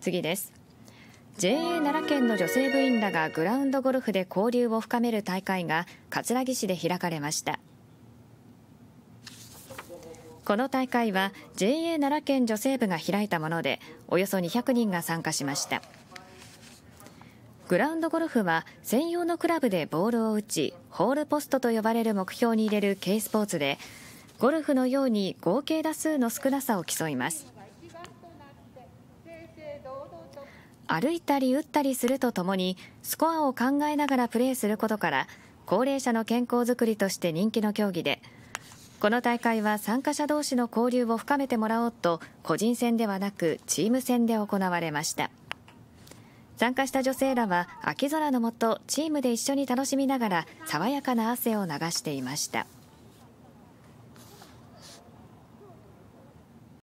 次です JA 奈良県の女性部員らがグラウンドゴルフで交流を深める大会が葛城市で開かれましたこの大会は JA 奈良県女性部が開いたものでおよそ200人が参加しましたグラウンドゴルフは専用のクラブでボールを打ちホールポストと呼ばれる目標に入れる K スポーツでゴルフのように合計打数の少なさを競います歩いたり打ったりするとともにスコアを考えながらプレーすることから高齢者の健康づくりとして人気の競技でこの大会は参加者同士の交流を深めてもらおうと個人戦ではなくチーム戦で行われました参加した女性らは秋空のとチームで一緒に楽しみながら爽やかな汗を流していました。